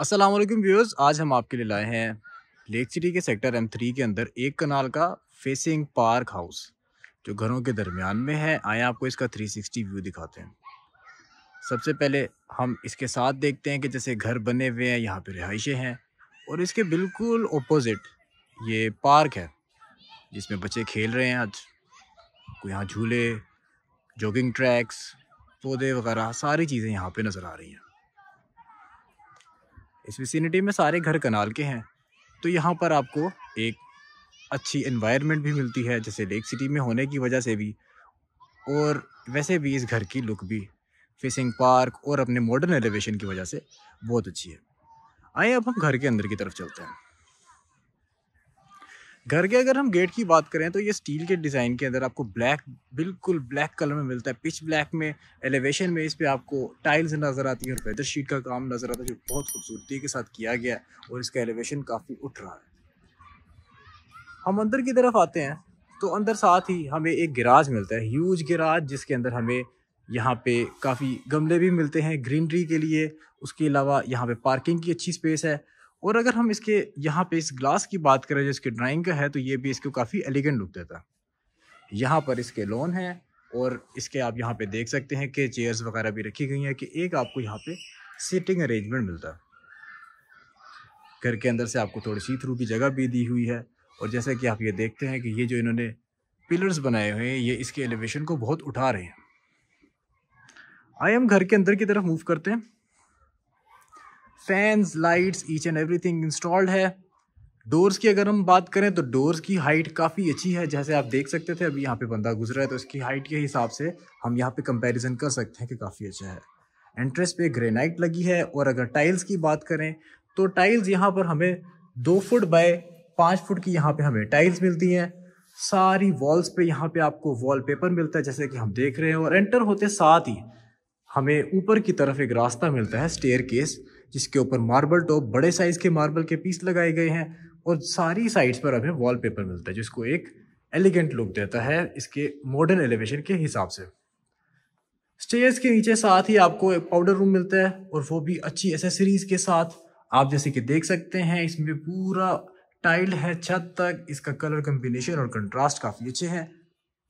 Aslam viewers आज हम आपके लिए लाए हैं लेक सिटी के सेक्टर एम थ्री के अंदर एक कनाल का फेसिंग पार्क हाउस जो घरों के दरमियान में है आए आपको इसका 360 व्यू दिखाते हैं सबसे पहले हम इसके साथ देखते हैं कि जैसे घर बने हुए हैं यहाँ पे रिहाइशें हैं और इसके बिल्कुल ओपोजिट ये पार्क है जिसमें बच्चे खेल रहे हैं आज को यहाँ झूले जॉगिंग ट्रैक्स पौधे वगैरह सारी चीज़ें यहाँ पे नज़र आ रही हैं इस विसिनिटी में सारे घर कनाल के हैं तो यहाँ पर आपको एक अच्छी इन्वायरमेंट भी मिलती है जैसे लेक सिटी में होने की वजह से भी और वैसे भी इस घर की लुक भी फेसिंग पार्क और अपने मॉडर्न एलिवेशन की वजह से बहुत अच्छी है आइए अब हम घर के अंदर की तरफ चलते हैं घर के अगर हम गेट की बात करें तो ये स्टील के डिज़ाइन के अंदर आपको ब्लैक बिल्कुल ब्लैक कलर में मिलता है पिच ब्लैक में एलिवेशन में इस पर आपको टाइल्स नज़र आती है और वेदर शीट का काम नज़र आता है जो बहुत खूबसूरती के साथ किया गया है और इसका एलिवेशन काफ़ी उठ रहा है हम अंदर की तरफ आते हैं तो अंदर साथ ही हमें एक गिराज मिलता है ह्यूज गिराज जिसके अंदर हमें यहाँ पे काफ़ी गमले भी मिलते हैं ग्रीनरी के लिए उसके अलावा यहाँ पे पार्किंग की अच्छी स्पेस है और अगर हम इसके यहाँ पे इस ग्लास की बात करें जो इसके ड्राइंग का है तो ये भी इसको काफ़ी एलिगेंट लुक देता है यहाँ पर इसके लोन है और इसके आप यहाँ पे देख सकते हैं कि चेयर्स वगैरह भी रखी गई हैं कि एक आपको यहाँ पे सीटिंग अरेंजमेंट मिलता है घर के अंदर से आपको थोड़ी सी थ्रू की जगह भी दी हुई है और जैसे कि आप ये देखते हैं कि ये जो इन्होंने पिलर्स बनाए हुए हैं ये इसके एलिवेशन को बहुत उठा रहे हैं आई हम घर के अंदर की तरफ मूव करते हैं fans lights each and everything installed है डोर्स की अगर हम बात करें तो डोर्स की हाइट काफ़ी अच्छी है जैसे आप देख सकते थे अभी यहाँ पे बंदा गुजरा है तो इसकी हाइट के हिसाब से हम यहाँ पे कंपैरिजन कर सकते हैं कि काफ़ी अच्छा है एंट्रेस पे ग्रेनाइट लगी है और अगर टाइल्स की बात करें तो टाइल्स यहाँ पर हमें दो फुट बाय पाँच फुट की यहाँ पर हमें टाइल्स मिलती हैं सारी वॉल्स पर यहाँ पर आपको पेपर मिलता है जैसे कि हम देख रहे हैं और एंटर होते साथ ही हमें ऊपर की तरफ एक रास्ता मिलता है स्टेयर केस जिसके ऊपर मार्बल टॉप बड़े साइज के मार्बल के पीस लगाए गए हैं और सारी साइड्स पर हमें वॉलपेपर मिलता है जिसको एक एलिगेंट लुक देता है इसके मॉडर्न एलिवेशन के हिसाब से स्टेयर्स के नीचे साथ ही आपको एक पाउडर रूम मिलता है और वो भी अच्छी एसेसरीज के साथ आप जैसे कि देख सकते हैं इसमें पूरा टाइल है छत तक इसका कलर कम्बिनेशन और कंट्रास्ट काफ़ी अच्छे हैं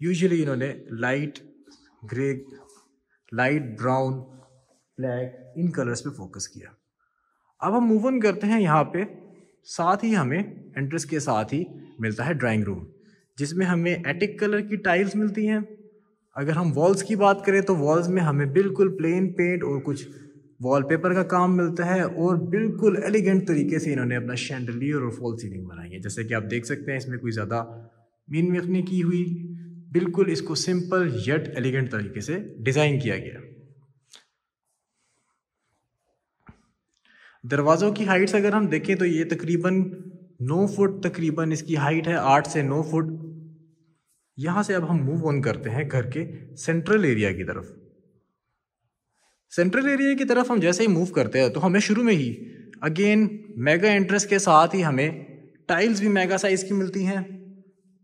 यूजली इन्होंने light grey light brown black इन कलर्स पे फोकस किया अब हम मूव ऑन करते हैं यहाँ पे साथ ही हमें एंट्रेंस के साथ ही मिलता है ड्राइंग रूम जिसमें हमें एटिक कलर की टाइल्स मिलती हैं अगर हम वॉल्स की बात करें तो वॉल्स में हमें बिल्कुल प्लेन पेंट और कुछ वॉलपेपर का काम मिलता है और बिल्कुल एलिगेंट तरीके से इन्होंने अपना शैंडलियर और फॉल सीलिंग बनाई है जैसे कि आप देख सकते हैं इसमें कोई ज़्यादा मीन मेकनी की हुई बिल्कुल इसको सिंपल येट एलिगेंट तरीके से डिज़ाइन किया गया दरवाज़ों की हाइट्स अगर हम देखें तो ये तकरीबन नौ फुट तकरीबन इसकी हाइट है आठ से नौ फुट यहाँ से अब हम मूव ऑन करते हैं घर के सेंट्रल एरिया की तरफ सेंट्रल एरिया की तरफ हम जैसे ही मूव करते हैं तो हमें शुरू में ही अगेन मेगा एंट्रेंस के साथ ही हमें टाइल्स भी मेगा साइज़ की मिलती हैं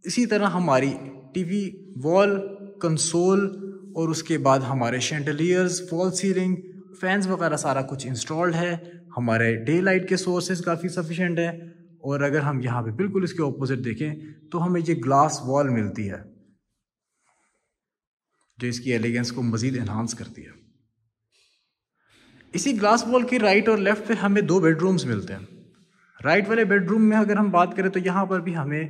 इसी तरह हमारी टीवी वॉल कंसोल और उसके बाद हमारे शेंटलियर्स फॉल सीलिंग फैंस वगैरह सारा कुछ इंस्टॉल्ड है हमारे डे लाइट के सोर्सेज काफ़ी सफिशेंट है और अगर हम यहाँ पे बिल्कुल इसके ऑपोजिट देखें तो हमें ये ग्लास वॉल मिलती है जो इसकी एलिगेंस को मज़ीद इन्हांस करती है इसी ग्लास वॉल के राइट और लेफ़्ट पे हमें दो बेडरूम्स मिलते हैं राइट वाले बेडरूम में अगर हम बात करें तो यहाँ पर भी हमें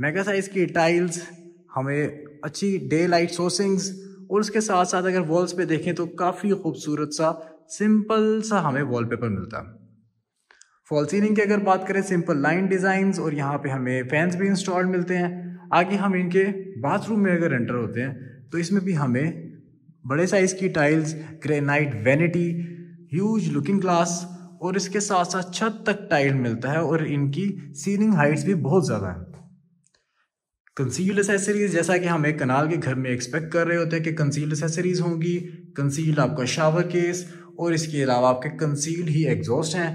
मेगा साइज़ की टाइल्स हमें अच्छी डे लाइट सोर्सिंग्स और उसके साथ साथ अगर वॉल्स पे देखें तो काफ़ी खूबसूरत सा सिंपल सा हमें वॉलपेपर मिलता फॉल सीलिंग की अगर बात करें सिंपल लाइन डिज़ाइंस और यहाँ पे हमें फैंस भी इंस्टॉल्ड मिलते हैं आगे हम इनके बाथरूम में अगर एंटर होते हैं तो इसमें भी हमें बड़े साइज़ की tiles granite vanity huge looking glass और इसके साथ साथ छत तक टाइल मिलता है और इनकी सीलिंग हाइट्स भी बहुत ज़्यादा है कंसील एसेसरीज जैसा कि हम एक कनाल के घर में एक्सपेक्ट कर रहे होते हैं कि कंसील एसेसरीज होंगी कंसील आपका शावर केस और इसके अलावा आपके कंसील ही एग्जॉस्ट हैं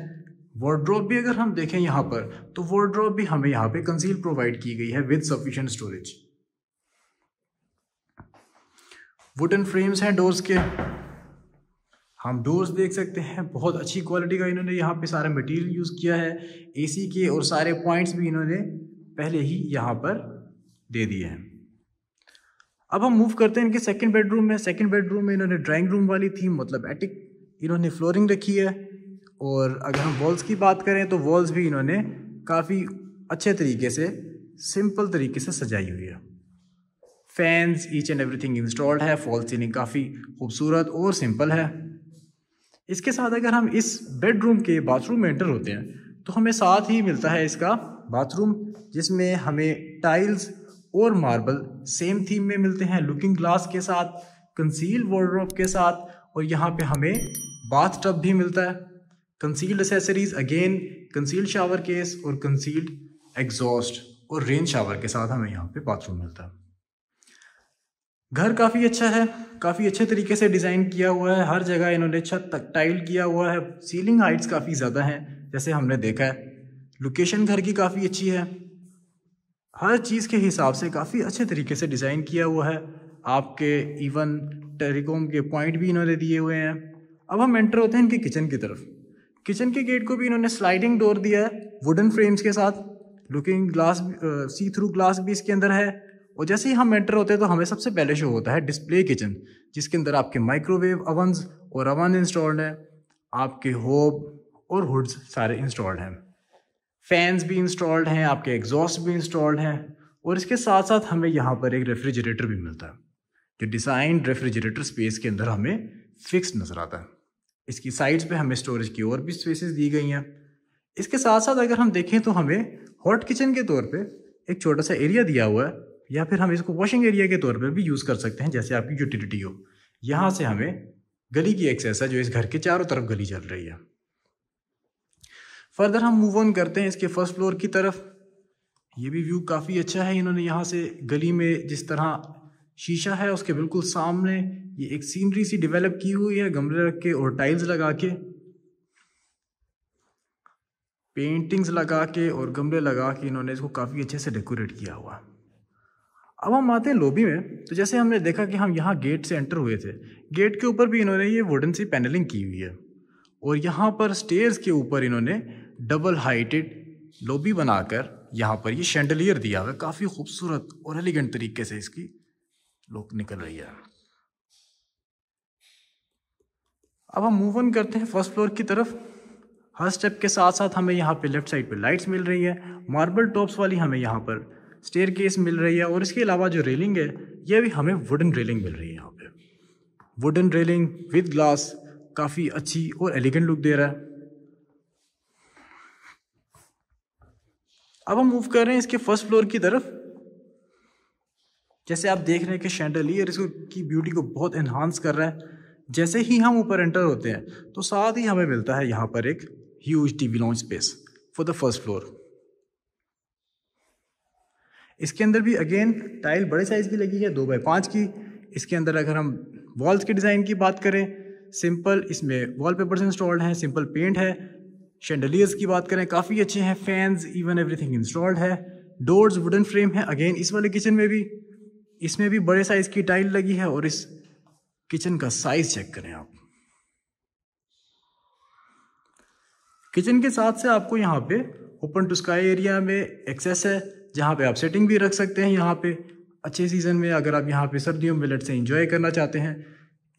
वार्ड्रॉप भी अगर हम देखें यहाँ पर तो वार्ड्रॉप भी हमें यहाँ पे कंसील प्रोवाइड की गई है with sufficient storage wooden frames हैं डोर्स के हम डोर्स देख सकते हैं बहुत अच्छी क्वालिटी का इन्होंने यहाँ पे सारा मटेरियल यूज़ किया है एसी के और सारे पॉइंट्स भी इन्होंने पहले ही यहाँ पर दे दिए हैं अब हम मूव करते हैं इनके सेकंड बेडरूम में सेकंड बेडरूम में इन्होंने ड्राइंग रूम वाली थीम मतलब एटिक इन्होंने फ्लोरिंग रखी है और अगर हम वॉल्स की बात करें तो वॉल्स भी इन्होंने काफ़ी अच्छे तरीके से सिंपल तरीके से सजाई हुई है fans each and everything installed है फॉल सीलिंग काफ़ी खूबसूरत और सिंपल है इसके साथ अगर हम इस बेडरूम के बाथरूम में एंटर होते हैं तो हमें साथ ही मिलता है इसका बाथरूम जिसमें हमें टाइल्स और मार्बल सेम थीम में मिलते हैं लुकिंग ग्लास के साथ कंसील वार्ड्रोप के साथ और यहाँ पे हमें बाथ टब भी मिलता है concealed accessories again concealed shower case और कंसील्ड एग्जॉस्ट और रेन शावर के साथ हमें यहाँ पे बाथरूम मिलता है घर काफ़ी अच्छा है काफ़ी अच्छे तरीके से डिज़ाइन किया हुआ है हर जगह इन्होंने अच्छा टाइल किया हुआ है सीलिंग हाइट्स काफ़ी ज़्यादा हैं जैसे हमने देखा है लोकेशन घर की काफ़ी अच्छी है हर चीज़ के हिसाब से काफ़ी अच्छे तरीके से डिज़ाइन किया हुआ है आपके इवन टेलीकॉम के पॉइंट भी इन्होंने दिए हुए हैं अब हम एंटर होते हैं इनके किचन की तरफ किचन के गेट को भी इन्होंने स्लाइडिंग डोर दिया है वुडन फ्रेम्स के साथ looking glass see through glass भी इसके अंदर है और जैसे ही हम एंटर होते हैं तो हमें सबसे पहले शो होता है डिस्प्ले किचन जिसके अंदर आपके माइक्रोवेव अवंस और अवन इंस्टॉल्ड हैं आपके होब और हुड्स सारे इंस्टॉल्ड हैं फैंस भी इंस्टॉल्ड हैं आपके एग्जॉस्ट भी इंस्टॉल्ड हैं और इसके साथ साथ हमें यहाँ पर एक रेफ्रिजरेटर भी मिलता है जो डिज़ाइन रेफ्रिजरेटर स्पेस के अंदर हमें फिक्स नज़र आता है इसकी साइड्स पे हमें स्टोरेज की और भी स्पेसेस दी गई हैं इसके साथ साथ अगर हम देखें तो हमें हॉट किचन के तौर पे एक छोटा सा एरिया दिया हुआ है या फिर हम इसको वॉशिंग एरिया के तौर पर भी यूज़ कर सकते हैं जैसे आपकी यूटिलिटी हो यहाँ से हमें गली की एक्सेस है जो इस घर के चारों तरफ गली चल रही है फर्दर हम मूव ऑन करते हैं इसके फर्स्ट फ्लोर की तरफ ये भी व्यू काफ़ी अच्छा है इन्होंने यहाँ से गली में जिस तरह शीशा है उसके बिल्कुल सामने ये एक सीनरी सी डेवलप की हुई है गमले रख के और टाइल्स लगा के पेंटिंग्स लगा के और गमले लगा के इन्होंने इसको काफ़ी अच्छे से डेकोरेट किया हुआ अब हम आते हैं लोबी में तो जैसे हमने देखा कि हम यहाँ गेट से एंटर हुए थे गेट के ऊपर भी इन्होंने ये वुडन सी पैनलिंग की हुई है और यहाँ पर स्टेयर्स के ऊपर इन्होंने डबल हाइटेड लॉबी बनाकर यहाँ पर ये शेंडलियर दिया हुआ है काफ़ी खूबसूरत और एलिगेंट तरीके से इसकी लोग निकल रही है अब हम मूव ऑन करते हैं फर्स्ट फ्लोर की तरफ हर स्टेप के साथ साथ हमें यहाँ पे लेफ्ट साइड पे लाइट्स मिल रही है मार्बल टॉप्स वाली हमें यहाँ पर स्टेयर केस मिल रही है और इसके अलावा जो रेलिंग है यह भी हमें वुडन रेलिंग मिल रही है यहाँ पे वुडन रेलिंग विद ग्लास काफ़ी अच्छी और एलिगेंट लुक दे रहा है अब हम मूव कर रहे हैं इसके फर्स्ट फ्लोर की तरफ जैसे आप देख रहे हैं कि शैंडलियर इसको की ब्यूटी को बहुत इन्हांस कर रहा है जैसे ही हम ऊपर एंटर होते हैं तो साथ ही हमें मिलता है यहाँ पर एक huge TV lounge space for the first floor इसके अंदर भी अगेन टाइल बड़े साइज़ की लगी है दो बाई पाँच की इसके अंदर अगर हम वॉल्स के डिज़ाइन की बात करें सिंपल इसमें वॉल पेपर इंस्टॉल्ड हैं सिंपल पेंट है शेंडलियर्स की बात करें काफ़ी अच्छे हैं फैंस इवन एवरीथिंग इंस्टॉल्ड है डोर्स वुडन फ्रेम है अगेन इस वाले किचन में भी इसमें भी बड़े साइज की टाइल लगी है और इस किचन का साइज चेक करें आप किचन के साथ से आपको यहाँ पे ओपन टू स्काई एरिया में एक्सेस है जहाँ पे आप सेटिंग भी रख सकते हैं यहाँ पे अच्छे सीज़न में अगर आप यहाँ पे सर्दियों में लट से इंजॉय करना चाहते हैं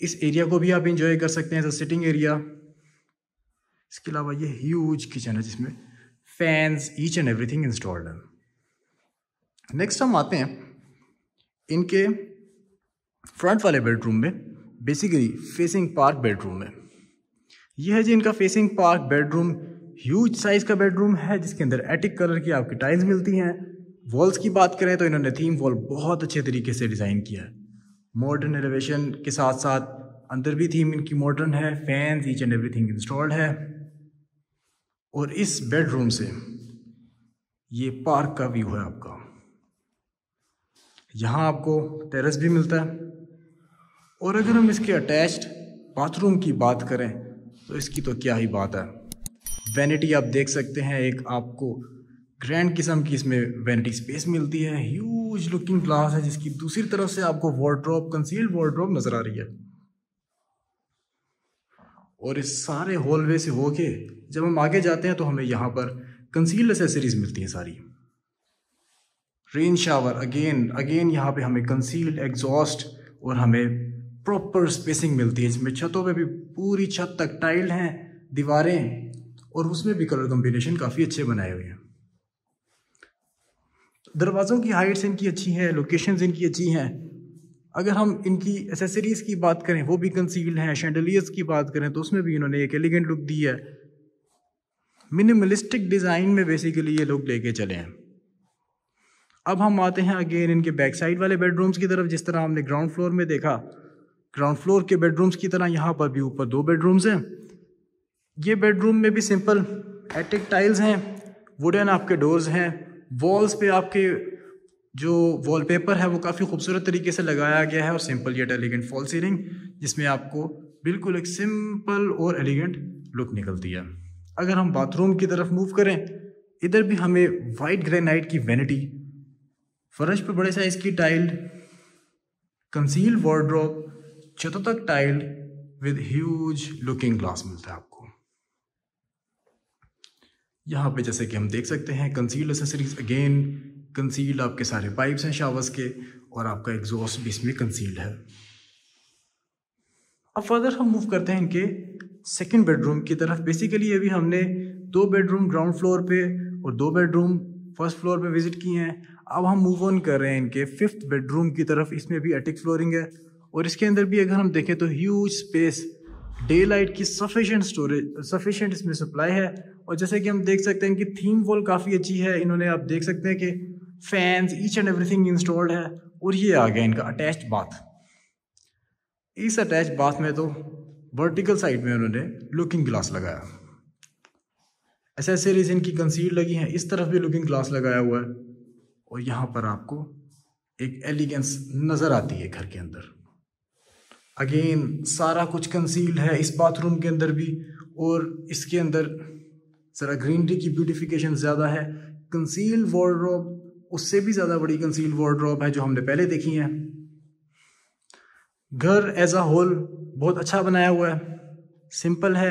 इस एरिया को भी आप इंजॉय कर सकते हैं सिटिंग एरिया इसके अलावा ये ह्यूज किचन है जिसमें fans each and everything installed है नेक्स्ट हम आते हैं इनके फ्रंट वाले बेडरूम में बेसिकली फेसिंग पार्क बेडरूम है यह है जी इनका facing park bedroom huge size का बेडरूम है जिसके अंदर एटिक कलर की आपकी टाइल्स मिलती हैं वॉल्स की बात करें तो इन्होंने थीम वॉल बहुत अच्छे तरीके से डिज़ाइन किया है मॉडर्न एलिवेशन के साथ साथ अंदर भी थीम इनकी मॉडर्न है fans each and everything installed है और इस बेडरूम से ये पार्क का व्यू है आपका यहाँ आपको टेरेस भी मिलता है और अगर हम इसके अटैच्ड बाथरूम की बात करें तो इसकी तो क्या ही बात है वैनिटी आप देख सकते हैं एक आपको ग्रैंड किस्म की इसमें वैनिटी स्पेस मिलती है ह्यूज लुकिंग ग्लास है जिसकी दूसरी तरफ से आपको वॉलड्रॉप कंसील्ड वॉलड्रॉप नज़र आ रही है और इस सारे हॉलवे से होके जब हम आगे जाते हैं तो हमें यहाँ पर कंसील्ड एसेसरीज मिलती हैं सारी रेन शावर अगेन अगेन यहाँ पे हमें कंसील्ड एग्जॉस्ट और हमें प्रॉपर स्पेसिंग मिलती है इसमें छतों पे भी पूरी छत तक टाइल्ड हैं दीवारें और उसमें भी कलर कॉम्बिनेशन काफ़ी अच्छे बनाए हुए हैं दरवाज़ों की हाइट्स इनकी अच्छी हैं लोकेशंस इनकी अच्छी हैं अगर हम इनकी एसेसरीज़ की बात करें वो भी कंसील्ड हैं शेंडलियर्स की बात करें तो उसमें भी इन्होंने एक एलिगेंट लुक दी है मिनिमलिस्टिक डिज़ाइन में बेसिकली ये लोग लेके चले हैं अब हम आते हैं अगेन इनके बैक साइड वाले बेडरूम्स की तरफ जिस तरह हमने ग्राउंड फ्लोर में देखा ग्राउंड फ्लोर के बेडरूम्स की तरह यहाँ पर भी ऊपर दो बेडरूम्स हैं ये बेडरूम में भी सिंपल एटिक टाइल्स हैं वुडन आपके डोर्स हैं वॉल्स पे आपके जो वॉलपेपर है वो काफ़ी खूबसूरत तरीके से लगाया गया है और simple yet elegant fall ceiling जिसमें आपको बिल्कुल एक सिंपल और एलिगेंट लुक निकलती है अगर हम बाथरूम की तरफ मूव करें इधर भी हमें वाइट ग्रेनाइट की वेनिटी फर्श पर बड़े साइज़ की टाइल्ड कंसील वॉर्ड्रॉप छतों तक tiled with huge looking glass मिलता है आपको यहाँ पे जैसे कि हम देख सकते हैं कंसील एसेसरीज अगेन कंसील्ड आपके सारे पाइप्स हैं शावर्स के और आपका एग्जॉस्ट भी इसमें कंसील्ड है अब फर्दर हम मूव करते हैं इनके सेकेंड बेडरूम की तरफ बेसिकली अभी हमने दो बेडरूम ग्राउंड फ्लोर पे और दो बेडरूम फर्स्ट फ्लोर पे विज़िट किए हैं अब हम मूव ऑन कर रहे हैं इनके फिफ्थ बेडरूम की तरफ इसमें भी अटिक फ्लोरिंग है और इसके अंदर भी अगर हम देखें तो ह्यूज स्पेस डे लाइट की सफिशेंट स्टोरेज सफिशेंट इसमें सप्लाई है और जैसे कि हम देख सकते हैं कि थीम वॉल काफ़ी अच्छी है इन्होंने आप देख सकते हैं कि fans each and everything installed है और ये आ गया इनका अटैच बाथ इस अटैच बाथ में तो वर्टिकल साइड में उन्होंने लुकिंग ग्लास लगाया एसेसरीज इनकी कंसील लगी हैं इस तरफ भी लुकिंग ग्लास लगाया हुआ है और यहाँ पर आपको एक एलिगेंस नज़र आती है घर के अंदर अगेन सारा कुछ कंसील्ड है इस बाथरूम के अंदर भी और इसके अंदर ज़रा ग्रीनरी की ब्यूटिफिकेशन ज़्यादा है कंसील्ड वार्ड्रॉप उससे भी ज़्यादा बड़ी कंसील्ड वार्ड्रॉप है जो हमने पहले देखी है घर एज आ होल बहुत अच्छा बनाया हुआ है सिंपल है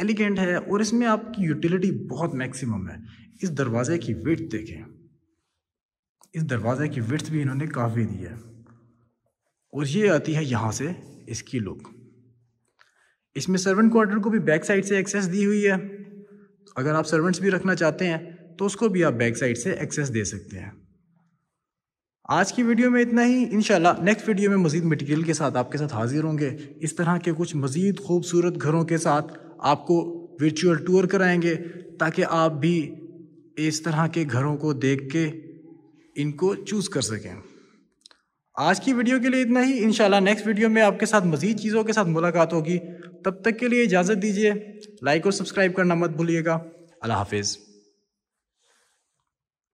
एलिगेंट है और इसमें आपकी यूटिलिटी बहुत मैक्सिमम है इस दरवाज़े की वेट देखें इस दरवाज़े की विर्थ भी इन्होंने काफ़ी दी है और ये आती है यहाँ से इसकी लुक इसमें सर्वेंट क्वार्टर को भी बैक साइड से एक्सेस दी हुई है अगर आप सर्वेंट्स भी रखना चाहते हैं तो उसको भी आप बैक साइड से एक्सेस दे सकते हैं आज की वीडियो में इतना ही इनशाला नेक्स्ट वीडियो में मज़ीद मटेरियल के साथ आपके साथ हाजिर होंगे इस तरह के कुछ मज़ीद खूबसूरत घरों के साथ आपको वर्चुअल टूर कराएंगे ताकि आप भी इस तरह के घरों को देख के इनको चूज़ कर सकें आज की वीडियो के लिए इतना ही इन नेक्स्ट वीडियो में आपके साथ मज़ीद चीज़ों के साथ मुलाकात होगी तब तक के लिए इजाज़त दीजिए लाइक और सब्सक्राइब करना मत भूलिएगा अल्लाह हाफिज़